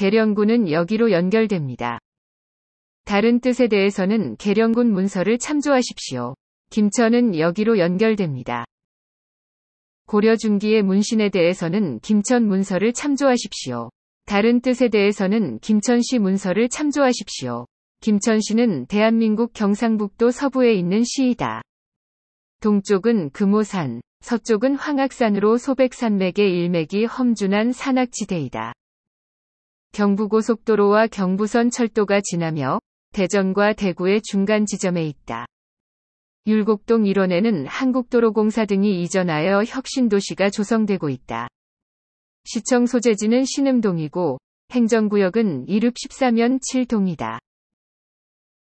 계령군은 여기로 연결됩니다. 다른 뜻에 대해서는 계령군 문서를 참조하십시오. 김천은 여기로 연결됩니다. 고려 중기의 문신에 대해서는 김천 문서를 참조하십시오. 다른 뜻에 대해서는 김천시 문서를 참조하십시오. 김천시는 대한민국 경상북도 서부에 있는 시이다. 동쪽은 금오산, 서쪽은 황악산으로 소백산맥의 일맥이 험준한 산악지대이다. 경부고속도로와 경부선 철도가 지나며 대전과 대구의 중간 지점에 있다. 율곡동 일원에는 한국도로공사 등이 이전하여 혁신도시가 조성되고 있다. 시청 소재지는 신음동이고 행정구역은 이릅 14면 7동이다.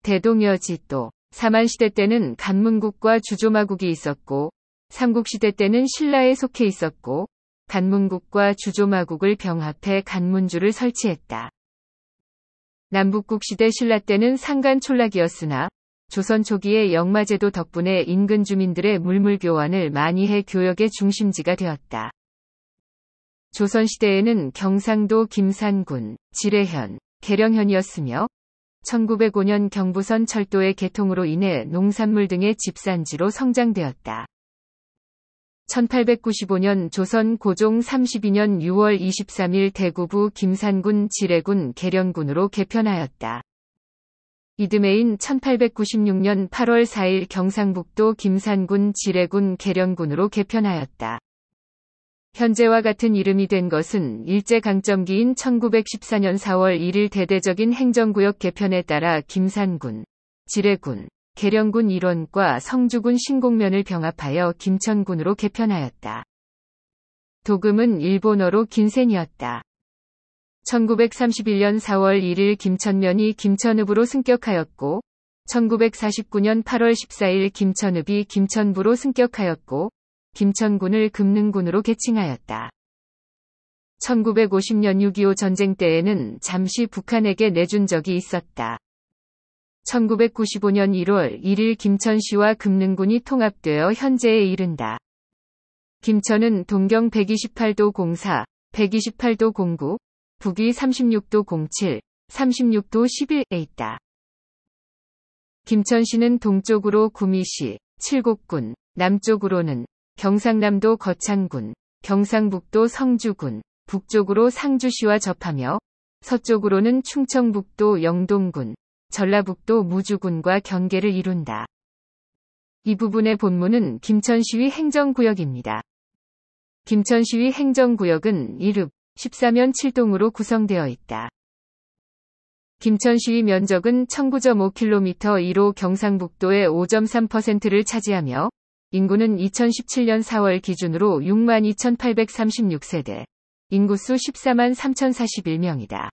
대동여지 도 사만시대 때는 간문국과 주조마국이 있었고 삼국시대 때는 신라에 속해 있었고 간문국과 주조마국을 병합해 간문주를 설치했다. 남북국 시대 신라 때는 상간촌락이었으나 조선 초기의 역마제도 덕분에 인근 주민들의 물물교환을 많이 해 교역의 중심지가 되었다. 조선시대에는 경상도 김산군, 지뢰현, 계령현이었으며 1905년 경부선 철도의 개통으로 인해 농산물 등의 집산지로 성장되었다. 1895년 조선 고종 32년 6월 23일 대구부 김산군 지뢰군 계령군으로 개편하였다. 이듬해인 1896년 8월 4일 경상북도 김산군 지뢰군 계령군으로 개편하였다. 현재와 같은 이름이 된 것은 일제강점기인 1914년 4월 1일 대대적인 행정구역 개편에 따라 김산군, 지뢰군, 계령군 1원과 성주군 신곡면을 병합하여 김천군으로 개편하였다. 도금은 일본어로 긴센이었다. 1931년 4월 1일 김천면이 김천읍으로 승격하였고, 1949년 8월 14일 김천읍이 김천부로 승격하였고, 김천군을 금능군으로 개칭하였다. 1950년 6.25 전쟁 때에는 잠시 북한에게 내준 적이 있었다. 1995년 1월 1일 김천 시와 금능군이 통합되어 현재에 이른다. 김천은 동경 128도 04, 128도 09, 북위 36도 07, 36도 11에 있다. 김천시는 동쪽으로 구미시, 칠곡군, 남쪽으로는 경상남도 거창군, 경상북도 성주군, 북쪽으로 상주시와 접하며 서쪽으로는 충청북도 영동군, 전라북도 무주군과 경계를 이룬다. 이 부분의 본문은 김천시위 행정구역입니다. 김천시위 행정구역은 이릅 14면 7동으로 구성되어 있다. 김천시위 면적은 19.5km 2로 경상북도의 5.3%를 차지하며 인구는 2017년 4월 기준으로 62,836세대, 인구수 143,041명이다.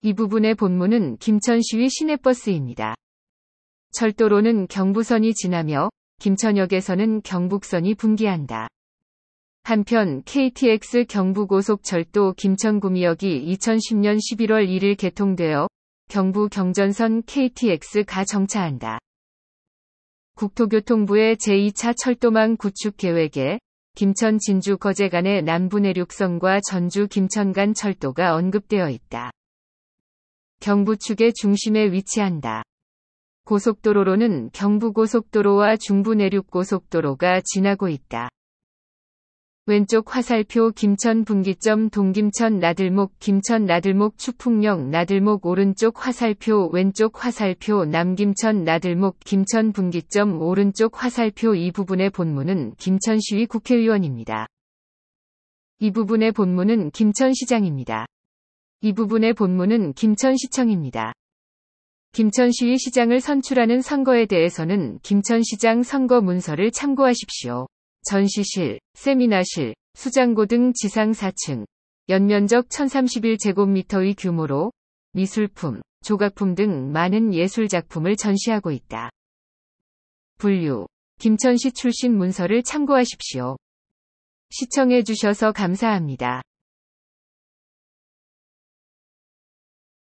이 부분의 본문은 김천시의 시내버스입니다. 철도로는 경부선이 지나며 김천역에서는 경북선이 분기한다. 한편 KTX 경부고속철도 김천구미역이 2010년 11월 1일 개통되어 경부 경전선 KTX가 정차한다. 국토교통부의 제2차 철도망 구축 계획에 김천 진주 거제 간의 남부 내륙선과 전주 김천 간 철도가 언급되어 있다. 경부축의 중심에 위치한다. 고속도로로는 경부고속도로와 중부내륙고속도로가 지나고 있다. 왼쪽 화살표 김천 분기점 동김천 나들목 김천 나들목 추풍령 나들목 오른쪽 화살표 왼쪽 화살표 남김천 나들목 김천 분기점 오른쪽 화살표 이 부분의 본문은 김천시의 국회의원입니다. 이 부분의 본문은 김천시장입니다. 이 부분의 본문은 김천시청입니다. 김천시의 시장을 선출하는 선거에 대해서는 김천시장 선거 문서를 참고하십시오. 전시실, 세미나실, 수장고 등 지상 4층, 연면적 1031제곱미터의 규모로 미술품, 조각품 등 많은 예술작품을 전시하고 있다. 분류, 김천시 출신 문서를 참고하십시오. 시청해주셔서 감사합니다.